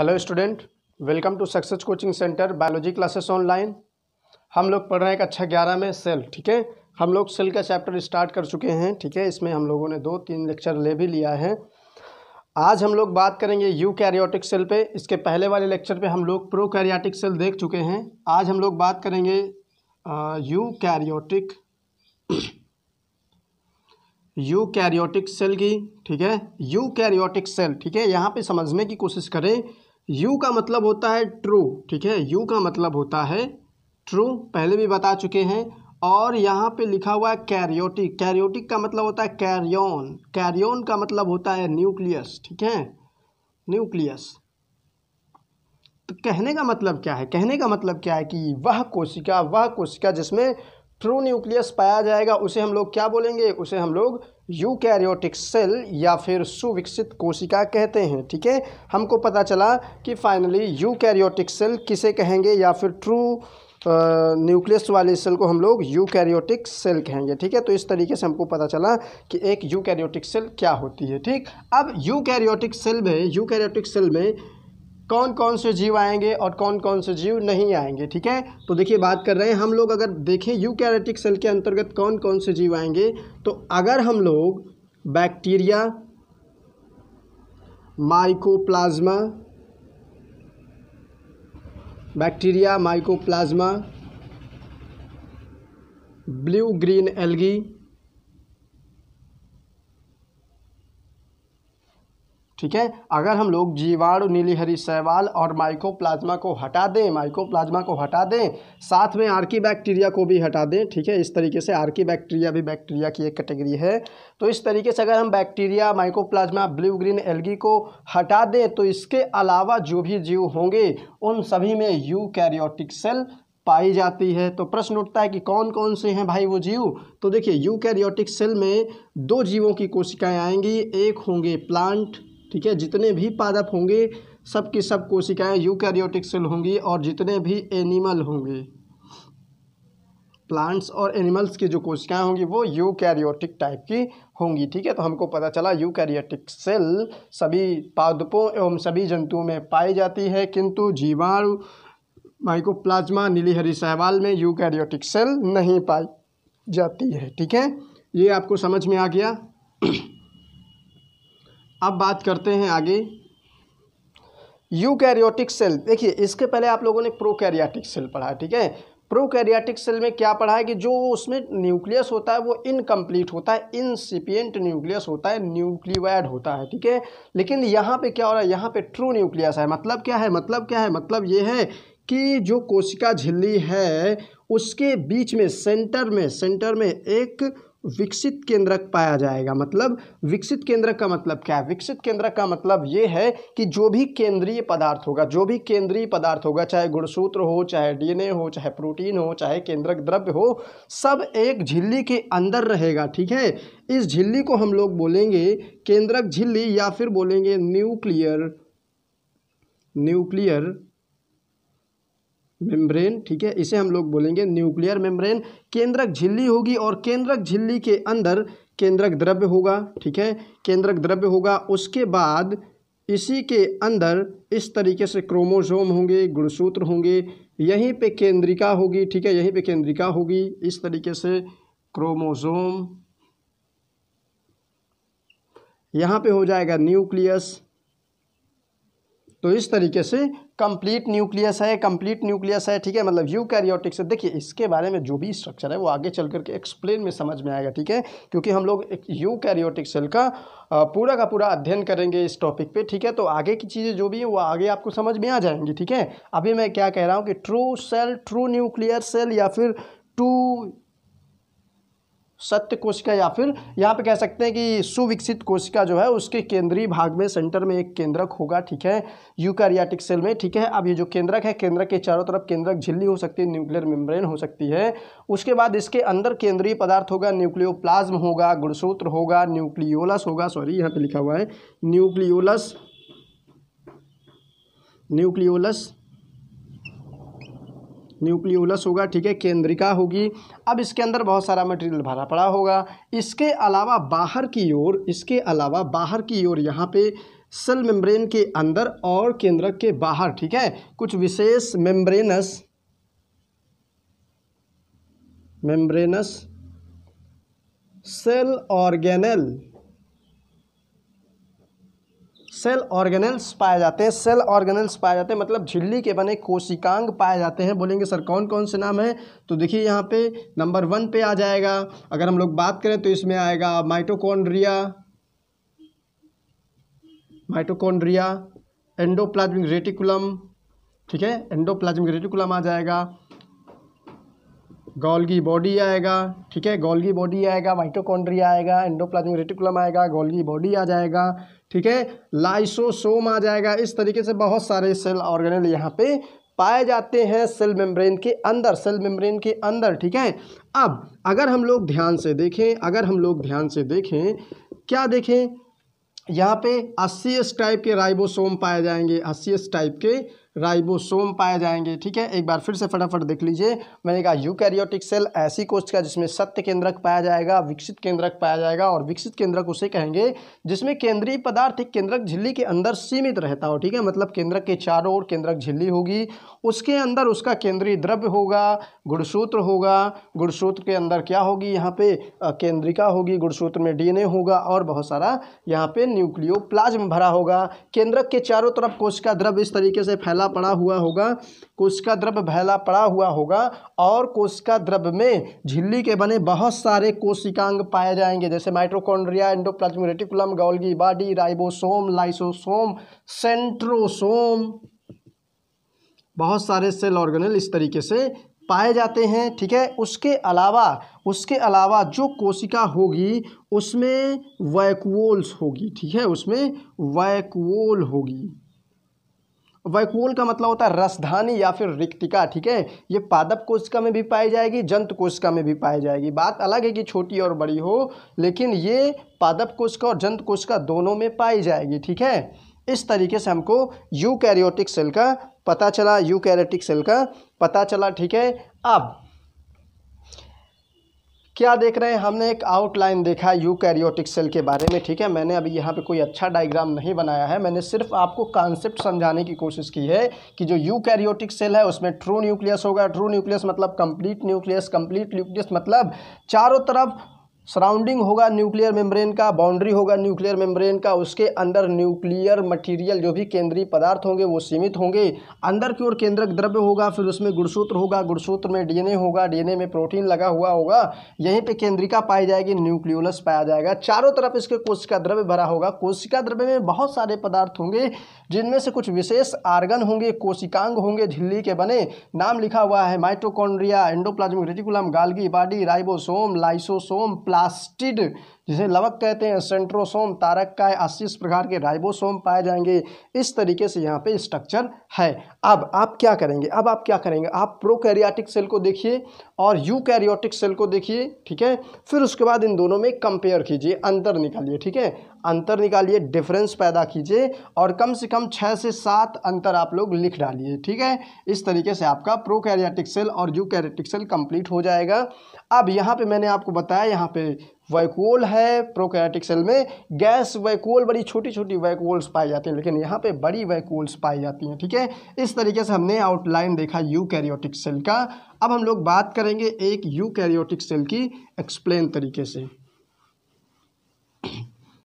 hello student welcome to success coaching centre biology classes online हम लोग पढ़ रहे हैं कक्षा अच्छा ग्यारह में सेल ठीक है हम लोग सेल का चैप्टर स्टार्ट कर चुके हैं ठीक है इसमें हम लोगों ने दो तीन लेक्चर ले भी लिया है आज हम लोग बात करेंगे यू कैरियोटिक सेल पे इसके पहले वाले लेक्चर पर हम लोग प्रो कैरियाटिक सेल देख चुके हैं आज हम लोग बात करेंगे eukaryotic eukaryotic cell की ठीक है यू कैरियोटिक सेल ठीक है यहाँ पे समझने की कोशिश करें यू का मतलब होता है ट्रू ठीक है यू का मतलब होता है ट्रू पहले भी बता चुके हैं और यहाँ पे लिखा हुआ है कैरियोटिक कैरियोटिक का मतलब होता है कैरियोन कैरियोन का मतलब होता है न्यूक्लियस ठीक है न्यूक्लियस तो कहने का मतलब क्या है कहने का मतलब क्या है कि वह कोशिका वह कोशिका जिसमें ट्रू न्यूक्लियस पाया जाएगा उसे हम लोग क्या बोलेंगे उसे हम लोग यूकैरियोटिक सेल या फिर सुविकसित कोशिका कहते हैं ठीक है हमको पता चला कि फाइनली यूकैरियोटिक सेल किसे कहेंगे या फिर ट्रू न्यूक्लियस वाले सेल को हम लोग यूकैरियोटिक सेल कहेंगे ठीक है तो इस तरीके से हमको पता चला कि एक यूकैरियोटिक सेल क्या होती है ठीक अब यूकैरियोटिक सेल में यूकैरियोटिक सेल में कौन कौन से जीव आएंगे और कौन कौन से जीव नहीं आएंगे ठीक है तो देखिए बात कर रहे हैं हम लोग अगर देखें यूकैरेटिक सेल के अंतर्गत कौन कौन से जीव आएंगे तो अगर हम लोग bacteria mycoplasma bacteria mycoplasma blue green algae ठीक है अगर हम लोग जीवाणु नीलीहरी शैवाल और माइकोप्लाज्मा को हटा दें माइकोप्लाज्मा को हटा दें साथ में आर्की बैक्टीरिया को भी हटा दें ठीक है इस तरीके से आर्की बैक्टीरिया भी बैक्टीरिया की एक कैटेगरी है तो इस तरीके से अगर हम bacteria mycoplasma blue green algae को हटा दें तो इसके अलावा जो भी जीव होंगे उन सभी में यू सेल पाई जाती है तो प्रश्न उठता है कि कौन कौन से हैं भाई वो जीव तो देखिए यूकैरियोटिक सेल में दो जीवों की कोशिकाएं आएंगी एक होंगे प्लांट ठीक है जितने भी पादप होंगे सब की सब कोशिकाएं यूकैरियोटिक सेल होंगी और जितने भी एनिमल होंगे प्लांट्स और एनिमल्स की जो कोशिकाएं होंगी वो यूकैरियोटिक टाइप की होंगी ठीक है तो हमको पता चला यूकैरियोटिक सेल सभी पादपों एवं सभी जंतुओं में पाई जाती है किंतु जीवाणु माइकोप्लाज्मा नीलीहरी सहवाल में यूकैरियोटिक सेल नहीं पाई जाती है ठीक है ये आपको समझ में आ गया अब बात करते हैं आगे यूकैरियोटिक सेल देखिए इसके पहले आप लोगों ने प्रोकैरियोटिक सेल पढ़ा ठीक है प्रोकैरियोटिक सेल में क्या पढ़ा है कि जो उसमें न्यूक्लियस होता है वो इनकम्प्लीट होता है इनसिपियंट न्यूक्लियस होता है न्यूक्लिवाइड होता है ठीक है लेकिन यहाँ पे क्या हो रहा है यहाँ पे ट्रू न्यूक्लियस है मतलब क्या है मतलब क्या है मतलब ये है कि जो कोशिका झिल्ली है उसके बीच में सेंटर में सेंटर में एक विकसित केंद्रक पाया जाएगा मतलब विकसित केंद्रक का मतलब क्या है विकसित केंद्रक का मतलब ये है कि जो भी केंद्रीय पदार्थ होगा जो भी केंद्रीय पदार्थ होगा चाहे गुणसूत्र हो चाहे डीएनए हो चाहे प्रोटीन हो चाहे केंद्रक द्रव्य हो सब एक झिल्ली के अंदर रहेगा ठीक है इस झिल्ली को हम लोग बोलेंगे केंद्रक झिल्ली या फिर बोलेंगे न्यूक्लियर न्यूक्लियर मेम्ब्रेन ठीक है इसे हम लोग बोलेंगे न्यूक्लियर मेम्ब्रेन केंद्रक झिल्ली होगी और केंद्रक झिल्ली के अंदर केंद्रक द्रव्य होगा ठीक है केंद्रक द्रव्य होगा उसके बाद इसी के अंदर इस तरीके से क्रोमोसोम होंगे गुणसूत्र होंगे यहीं पे केंद्रिका होगी ठीक है यहीं पे केंद्रिका होगी इस तरीके से क्रोमोसोम यहाँ पे हो जाएगा न्यूक्लियस तो इस तरीके से कंप्लीट न्यूक्लियस है कंप्लीट न्यूक्लियस है ठीक है मतलब यू कैरियोटिक से देखिए इसके बारे में जो भी स्ट्रक्चर है वो आगे चल करके एक्सप्लेन में समझ में आएगा ठीक है क्योंकि हम लोग एक यू कैरियोटिक सेल का पूरा का पूरा अध्ययन करेंगे इस टॉपिक पे ठीक है तो आगे की चीज़ें जो भी हैं वो आगे आपको समझ में आ जाएंगी ठीक है अभी मैं क्या कह रहा हूँ कि true cell true nuclear cell या फिर टू सत्य कोशिका या फिर यहाँ पे कह सकते हैं कि सुविकसित कोशिका जो है उसके केंद्रीय भाग में सेंटर में एक केंद्रक होगा ठीक है यूकारियाटिक सेल में ठीक है अब ये जो केंद्रक है केंद्रक के चारों तरफ केंद्रक झिल्ली हो सकती है न्यूक्लियर मेम्ब्रेन हो सकती है उसके बाद इसके अंदर केंद्रीय पदार्थ होगा न्यूक्लियो होगा गुणसूत्र होगा न्यूक्लियोलस होगा सॉरी यहाँ पर लिखा हुआ है न्यूक्लियोलस न्यूक्लियोलस न्यूक्लियोलस होगा ठीक है केंद्रिका होगी अब इसके अंदर बहुत सारा मटेरियल भरा पड़ा होगा इसके अलावा बाहर की ओर इसके अलावा बाहर की ओर यहाँ पे सेल मेम्ब्रेन के अंदर और केंद्रक के बाहर ठीक है कुछ विशेष membranous membranous cell organelle cell organelles पाए जाते हैं सेल ऑर्गेनल्स पाए जाते हैं मतलब झिल्ली के बने कोशिकांग पाए जाते हैं बोलेंगे सर कौन कौन से नाम है तो देखिए यहाँ पे नंबर वन पे आ जाएगा अगर हम लोग बात करें तो इसमें आएगा माइटोकॉन्ड्रिया माइटोकॉन्ड्रिया एंडोप्लाज्मिक रेटिकुलम ठीक है एंडोप्लाज्मिक रेटिकुलम आ जाएगा गोल्गी बॉडी आएगा ठीक है गोल्गी बॉडी आएगा माइटोकॉन्ड्रिया आएगा एंडोप्लाज्मिक रेटिकुलम आएगा गोल्गी बॉडी आ जाएगा ठीक है लाइसोसोम आ जाएगा इस तरीके से बहुत सारे सेल ऑर्गेनल यहाँ पे पाए जाते हैं सेल मेम्ब्रेन के अंदर सेल मेम्ब्रेन के अंदर ठीक है अब अगर हम लोग ध्यान से देखें अगर हम लोग ध्यान से देखें क्या देखें यहाँ पे अस्सी एस टाइप के राइबोसोम पाए जाएंगे अस्सी एस टाइप के राइबोसोम पाए जाएंगे ठीक है एक बार फिर से फटाफट देख लीजिए मैंने कहा यूकैरियोटिक सेल ऐसी कोष का जिसमें सत्य केंद्रक पाया जाएगा विकसित केंद्रक पाया जाएगा और विकसित केंद्रक उसे कहेंगे जिसमें केंद्रीय पदार्थ एक केंद्रक झिल्ली के अंदर सीमित रहता हो ठीक है मतलब केंद्रक के चारों ओर केंद्रक झिल्ली होगी उसके अंदर उसका केंद्रीय द्रव्य होगा गुणसूत्र होगा गुणसूत्र के अंदर क्या होगी यहाँ पे केंद्रिका होगी गुणसूत्र में डीएनए होगा और बहुत सारा यहाँ पे न्यूक्लियो भरा होगा केंद्रक के चारों तरफ कोशिका द्रव्य इस तरीके से फैला फैला पड़ा हुआ होगा कोशिका द्रव्य फैला पड़ा हुआ होगा और कोशिका द्रव्य में झिल्ली के बने बहुत सारे कोशिकांग पाए जाएंगे जैसे mitochondria endoplasmic reticulum Golgi body ribosome lysosome centrosome बहुत सारे सेल ऑर्गेनल इस तरीके से पाए जाते हैं ठीक है उसके अलावा उसके अलावा जो कोशिका होगी उसमें वैक्वोल्स होगी ठीक है उसमें वैक्वोल होगी वैकुल का मतलब होता है रसधानी या फिर रिक्तिका ठीक है ये पादप कोशिका में भी पाई जाएगी जंत कोशिका में भी पाई जाएगी बात अलग है कि छोटी और बड़ी हो लेकिन ये पादप कोशिका और जंत कोशिका दोनों में पाई जाएगी ठीक है इस तरीके से हमको यू सेल का पता चला यू सेल का पता चला ठीक है अब क्या देख रहे हैं हमने एक आउटलाइन देखा यू कैरियोटिक सेल के बारे में ठीक है मैंने अभी यहाँ पे कोई अच्छा डायग्राम नहीं बनाया है मैंने सिर्फ आपको कॉन्सेप्ट समझाने की कोशिश की है कि जो यू कैरियोटिक सेल है उसमें ट्रू न्यूक्लियस होगा ट्रू न्यूक्लियस मतलब कंप्लीट न्यूक्लियस कंप्लीट न्यूक्लियस मतलब चारों तरफ सराउंडिंग होगा न्यूक्लियर मेम्ब्रेन का बाउंड्री होगा न्यूक्लियर मेम्ब्रेन का उसके अंदर न्यूक्लियर मटेरियल जो भी केंद्रीय पदार्थ होंगे वो सीमित होंगे अंदर की ओर केंद्रक द्रव्य होगा फिर उसमें गुणसूत्र होगा गुणसूत्र में डीएनए होगा डीएनए में प्रोटीन लगा हुआ होगा यहीं पे केंद्रिका पाई जाएगी न्यूक्लियोलस पाया जाएगा चारों तरफ इसके कोशिका द्रव्य भरा होगा कोशिका द्रव्य में बहुत सारे पदार्थ होंगे जिनमें से कुछ विशेष आर्गन होंगे कोशिकांग होंगे झिल्ली के बने नाम लिखा हुआ है mitochondria endoplasmic reticulum Golgi body ribosome lysosome प्ला ब्लास्टिड जिसे लवक कहते हैं सेंट्रोसोम तारक का है प्रकार के राइबोसोम पाए जाएंगे इस तरीके से यहाँ पे स्ट्रक्चर है अब आप क्या करेंगे अब आप क्या करेंगे आप प्रोकैरियोटिक सेल को देखिए और यूकैरियोटिक सेल को देखिए ठीक है फिर उसके बाद इन दोनों में कंपेयर कीजिए अंतर निकालिए ठीक है अंतर निकालिए डिफरेंस पैदा कीजिए और कम से कम छः से सात अंतर आप लोग लिख डालिए ठीक है इस तरीके से आपका प्रोकैरियोटिक सेल और यूकैरियोटिक सेल कंप्लीट हो जाएगा अब यहाँ पे मैंने आपको बताया यहाँ पे वैकोल है प्रोकैनेटिक सेल में गैस वैकोल बड़ी छोटी छोटी वैकोल्स पाई जाती हैं लेकिन यहाँ पे बड़ी वैकोल्स पाई जाती हैं ठीक है इस तरीके से हमने आउटलाइन देखा यूकैरियोटिक सेल का अब हम लोग बात करेंगे एक यूकैरियोटिक सेल की एक्सप्लेन तरीके से